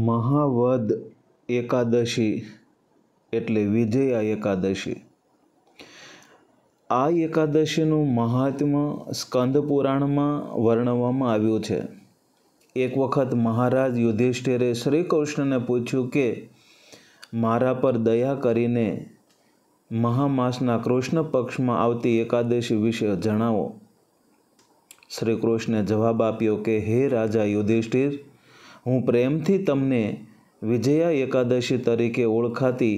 મહાવદ એકાદશી એટલે વિજયા એકાદશી આ એકાદશીનું મહાત્મ્ય સ્કંદ પુરાણમાં વર્ણવવામાં આવ્યું છે એક વખત મહારાજ યુધિષ્ઠિરે શ્રી કૃષ્ણને પૂછ્યું કે મારા પર દયા કરીને મહામાસના કૃષ્ણ પક્ષમાં આવતી એકાદશી વિશે જણાવો શ્રી કૃષ્ણે જવાબ આપ્યો કે હે રાજા યુધિષ્ઠિર હું પ્રેમથી તમને વિજયા એકાદશી તરીકે ઓળખાતી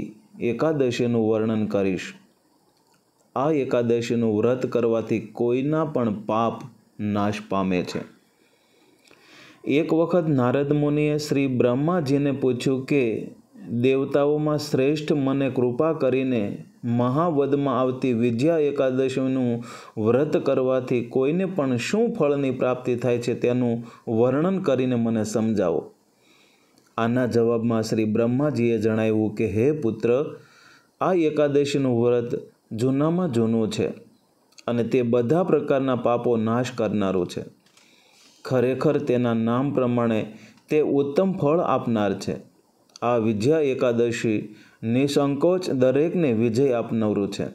એકાદશીનું વર્ણન કરીશ આ એકાદશીનું વ્રત કરવાથી કોઈના પણ પાપ નાશ પામે છે એક વખત નારદ મુનિએ શ્રી બ્રહ્માજીને પૂછ્યું કે દેવતાઓમાં શ્રેષ્ઠ મને કૃપા કરીને મહાવદમાં આવતી વિજયા એકાદશીનું વ્રત કરવાથી કોઈને પણ શું ફળની પ્રાપ્તિ થાય છે તેનું વર્ણન કરીને મને સમજાવો આના જવાબમાં શ્રી બ્રહ્માજીએ જણાવ્યું કે હે પુત્ર આ એકાદશીનું વ્રત જૂનામાં જૂનું છે અને તે બધા પ્રકારના પાપો નાશ કરનારું છે ખરેખર તેના નામ પ્રમાણે તે ઉત્તમ ફળ આપનાર છે આ વિજયા એકાદશી નિસંકોચ દરેકને વિજય આપનારું છે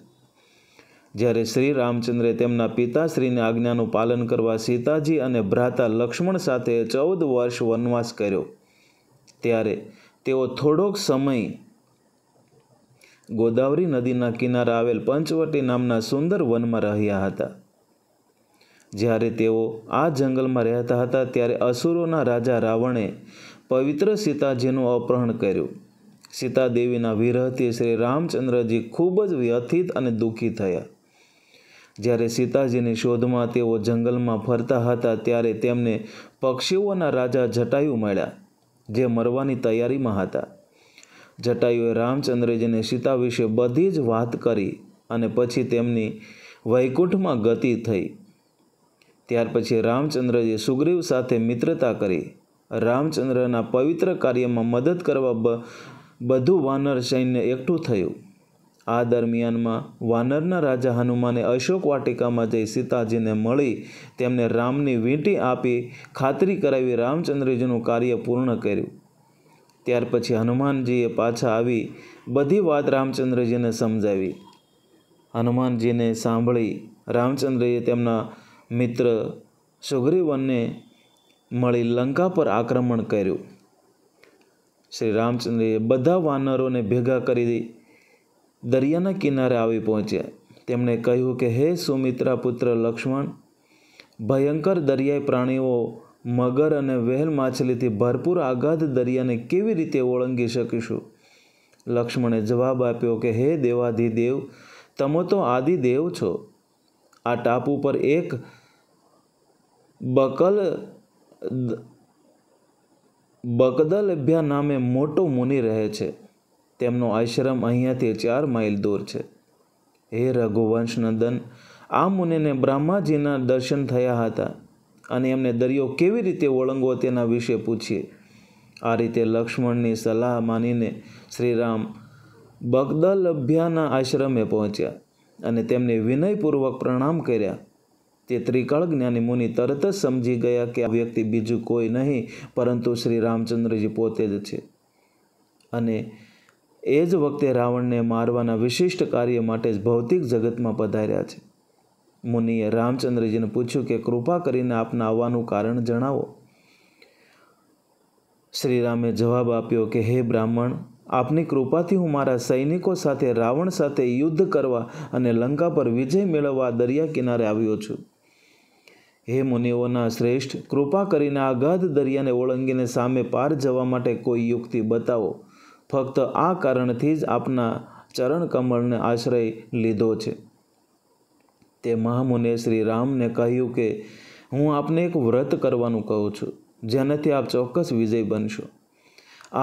જ્યારે શ્રી રામચંદ્રે તેમના પિતાશ્રીની આજ્ઞાનું પાલન કરવા સીતાજી અને ભ્રાતા લક્ષ્મણ સાથે ચૌદ વર્ષ વનવાસ કર્યો ત્યારે તેઓ થોડોક સમય ગોદાવરી નદીના કિનારે આવેલ પંચવટી નામના સુંદર વનમાં રહ્યા હતા જ્યારે તેઓ આ જંગલમાં રહેતા હતા ત્યારે અસુરોના રાજા રાવણે પવિત્ર સીતાજીનું અપહરણ કર્યું સીતાદેવીના વિરહથી શ્રી રામચંદ્રજી ખૂબ જ વ્યથિત અને દુઃખી થયા જ્યારે સીતાજીની શોધમાં તેઓ જંગલમાં ફરતા હતા ત્યારે તેમને પક્ષીઓના રાજા જટાયુ મળ્યા જે મરવાની તૈયારીમાં હતા જટાયુએ રામચંદ્રજીને સીતા વિશે બધી જ વાત કરી અને પછી તેમની વૈકુંઠમાં ગતિ થઈ ત્યાર પછી રામચંદ્રજી સુગ્રીવ સાથે મિત્રતા કરી રામચંદ્રના પવિત્ર કાર્યમાં મદદ કરવા બધું વાનર સૈન્ય એકઠું થયું આ દરમિયાનમાં વાનરના રાજા હનુમાને અશોક વાટિકામાં જઈ સીતાજીને મળી તેમને રામની વીંટી આપી ખાતરી કરાવી રામચંદ્રજીનું કાર્ય પૂર્ણ કર્યું ત્યાર પછી હનુમાનજીએ પાછા આવી બધી વાત રામચંદ્રજીને સમજાવી હનુમાનજીને સાંભળી રામચંદ્રએ તેમના મિત્ર સુગ્રીવનને મળી લંકા પર આક્રમણ કર્યું શ્રી રામચંદ્રએ બધા વાનરોને ભેગા કરી દરિયાના કિનારે આવી પહોંચ્યા તેમણે કહ્યું કે હે સુમિત્રા પુત્ર લક્ષ્મણ ભયંકર દરિયાઈ પ્રાણીઓ મગર અને વહેલ માછલીથી ભરપૂર આઘાત દરિયાને કેવી રીતે ઓળંગી શકીશું લક્ષ્મણે જવાબ આપ્યો કે હે દેવાધિદેવ તમે તો આદિદેવ છો આ ટાપુ પર એક બકલ બગદલ અભ્યા નામે મોટો મુનિ રહે છે તેમનો આશ્રમ અહીંયાથી ચાર માઇલ દૂર છે હે રઘુવંશ નંદન આ મુનિને બ્રહ્માજીના દર્શન થયા હતા અને એમને દરિયો કેવી રીતે ઓળંગવો તેના વિશે પૂછીએ આ રીતે લક્ષ્મણની સલાહ માનીને શ્રીરામ બગદલ અભ્યાના આશ્રમે પહોંચ્યા અને તેમને વિનયપૂર્વક પ્રણામ કર્યા તે ત્રિકાળ જ્ઞાની મુનિ તરત જ સમજી ગયા કે આ વ્યક્તિ બીજું કોઈ નહીં પરંતુ શ્રી રામચંદ્રજી પોતે જ છે અને એ જ વખતે રાવણને મારવાના વિશિષ્ટ કાર્ય માટે જ ભૌતિક જગતમાં પધાર્યા છે મુનિએ રામચંદ્રજીને પૂછ્યું કે કૃપા કરીને આપના આવવાનું કારણ જણાવો શ્રીરામે જવાબ આપ્યો કે હે બ્રાહ્મણ આપની કૃપાથી હું મારા સૈનિકો સાથે રાવણ સાથે યુદ્ધ કરવા અને લંકા પર વિજય મેળવવા દરિયા કિનારે આવ્યો છું હે મુનિઓના શ્રેષ્ઠ કૃપા કરીને આ ગાધ દરિયાને ઓળંગીને સામે પાર જવા માટે કોઈ યુક્તિ બતાવો ફક્ત આ કારણથી જ આપના ચરણ કમળને આશ્રય લીધો છે તે મહામુનિએ શ્રી રામને કહ્યું કે હું આપને એક વ્રત કરવાનું કહું છું જેનાથી આપ ચોક્કસ વિજય બનશો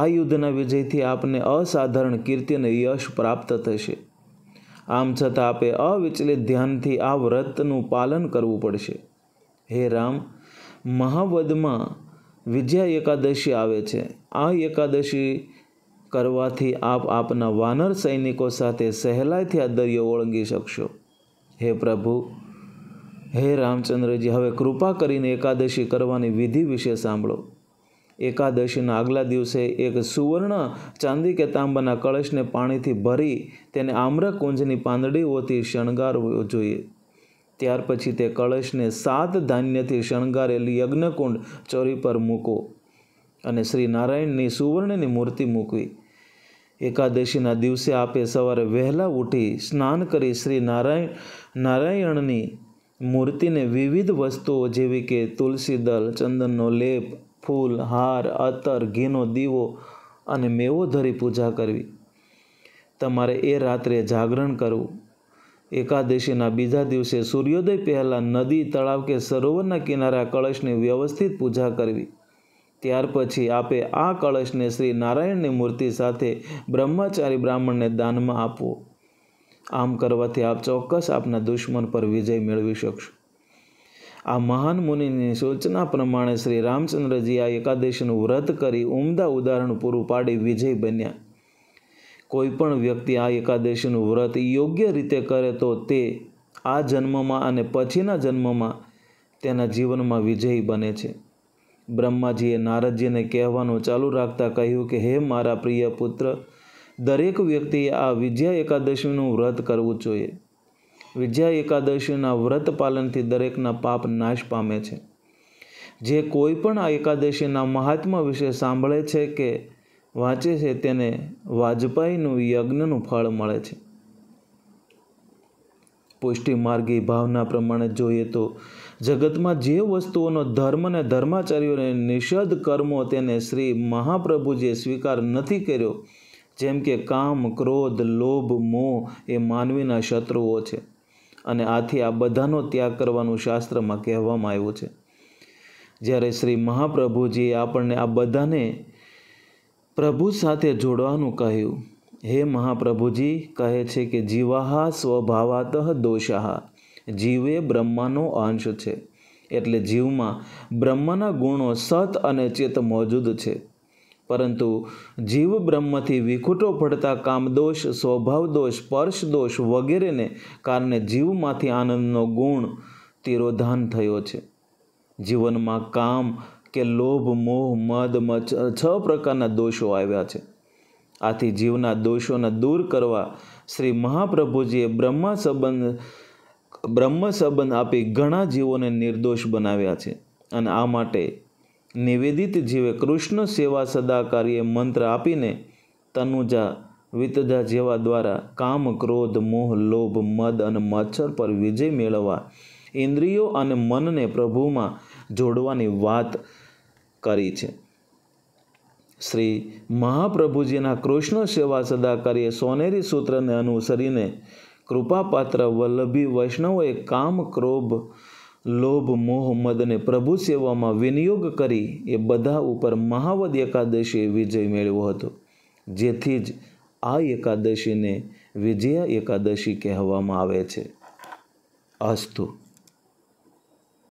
આ યુદ્ધના વિજયથી આપને અસાધારણ કીર્તિ અને યશ પ્રાપ્ત થશે આમ છતાં આપે અવિચલિત ધ્યાનથી આ વ્રતનું પાલન કરવું પડશે હે રામ મહાવદમાં વિજયા એકાદશી આવે છે આ એકાદશી કરવાથી આપ આપના વાનર સૈનિકો સાથે સહેલાઈથી આ દરિયો ઓળંગી શકશો હે પ્રભુ હે રામચંદ્રજી હવે કૃપા કરીને એકાદશી કરવાની વિધિ વિશે સાંભળો એકાદશીના આગલા દિવસે એક સુવર્ણ ચાંદી કે તાંબાના કળશને પાણીથી ભરી તેને આમ્રકુંજની પાંદડીઓથી શણગારવો જોઈએ ત્યાર પછી તે કળશને સાત ધાન્યથી શણગારેલી યજ્ઞકુંડ ચોરી પર મૂકો અને શ્રી નારાયણની સુવર્ણની મૂર્તિ મૂકવી એકાદશીના દિવસે આપે સવારે વહેલા ઉઠી સ્નાન કરી શ્રી નારાયણ નારાયણની મૂર્તિને વિવિધ વસ્તુઓ જેવી કે તુલસી દલ ચંદનનો લેપ ફૂલ હાર અતર ઘીનો દીવો અને મેવો ધરી પૂજા કરવી તમારે એ રાત્રે જાગરણ કરવું એકાદશીના બીજા દિવસે સૂર્યોદય પહેલાં નદી તળાવ કે સરોવરના કિનારા કળશની વ્યવસ્થિત પૂજા કરવી ત્યાર પછી આપે આ કળશને શ્રી નારાયણની મૂર્તિ સાથે બ્રહ્મચારી બ્રાહ્મણને દાનમાં આપવો આમ કરવાથી આપ ચોક્કસ આપના દુશ્મન પર વિજય મેળવી શકશો આ મહાન મુનિની સૂચના પ્રમાણે શ્રી રામચંદ્રજી આ એકાદશીનું વ્રત કરી ઉમદા ઉદાહરણ પૂરું પાડી વિજય બન્યા કોઈપણ વ્યક્તિ આ એકાદશીનું વ્રત યોગ્ય રીતે કરે તો તે આ જન્મમાં અને પછીના જન્મમાં તેના જીવનમાં વિજયી બને છે બ્રહ્માજીએ નારદજીને કહેવાનું ચાલુ રાખતા કહ્યું કે હે મારા પ્રિય પુત્ર દરેક વ્યક્તિએ આ વિજયા એકાદશીનું વ્રત કરવું જોઈએ વિજયા એકાદશીના વ્રત પાલનથી દરેકના પાપ નાશ પામે છે જે કોઈ પણ આ એકાદશીના મહાત્મા વિશે સાંભળે છે કે વાંચે છે તેને વાજપાઈનું યજ્ઞનું ફળ મળે છે પુષ્ટિ માર્ગી ભાવના પ્રમાણે જોઈએ તો જગતમાં જે વસ્તુઓનો ધર્મ અને ધર્માચાર્યોને નિષેધ કર્મો તેને શ્રી મહાપ્રભુજીએ સ્વીકાર નથી કર્યો જેમ કે કામ ક્રોધ લોભ મોહ એ માનવીના શત્રુઓ છે અને આથી આ બધાનો ત્યાગ કરવાનું શાસ્ત્રમાં કહેવામાં આવ્યું છે જ્યારે શ્રી મહાપ્રભુજીએ આપણને આ બધાને પ્રભુ સાથે જોડવાનું કહ્યું હે મહાપ્રભુજી કહે છે કે જીવાહા સ્વભાવાત દોષાહા જીવે બ્રહ્માનો અંશ છે એટલે જીવમાં બ્રહ્મના ગુણો સત અને ચેત મોજૂદ છે પરંતુ જીવ બ્રહ્મથી વિખૂટો પડતા કામદોષ સ્વભાવ સ્વભાવદોષ સ્પર્શદોષ વગેરેને કારણે જીવમાંથી આનંદનો ગુણ તિરોધાન થયો છે જીવનમાં કામ કે લોભ મોહ મદ મચ છ પ્રકારના દોષો આવ્યા છે આથી જીવના દોષોને દૂર કરવા શ્રી મહાપ્રભુજીએ બ્રહ્મા સંબંધ બ્રહ્મ સંબંધ આપી ઘણા જીવોને નિર્દોષ બનાવ્યા છે અને આ માટે નિવેદિત જીવે કૃષ્ણ સેવા સદા મંત્ર આપીને તનુજા વિતજા જેવા દ્વારા કામ ક્રોધ મોહ લોભ મદ અને મચ્છર પર વિજય મેળવવા ઇન્દ્રિયો અને મનને પ્રભુમાં જોડવાની વાત કરી છે શ્રી મહાપ્રભુજીના કૃષ્ણ સેવા સદા કરીએ સોનેરી સૂત્રને અનુસરીને કૃપાપાત્ર વલ્લભી વૈષ્ણવોએ કામ ક્રોભ લોભ મોહ મદને પ્રભુ સેવામાં વિનિયોગ કરી એ બધા ઉપર મહાવદ એકાદશીએ વિજય મેળવ્યો હતો જેથી જ આ એકાદશીને વિજયા એકાદશી કહેવામાં આવે છે અસ્તુ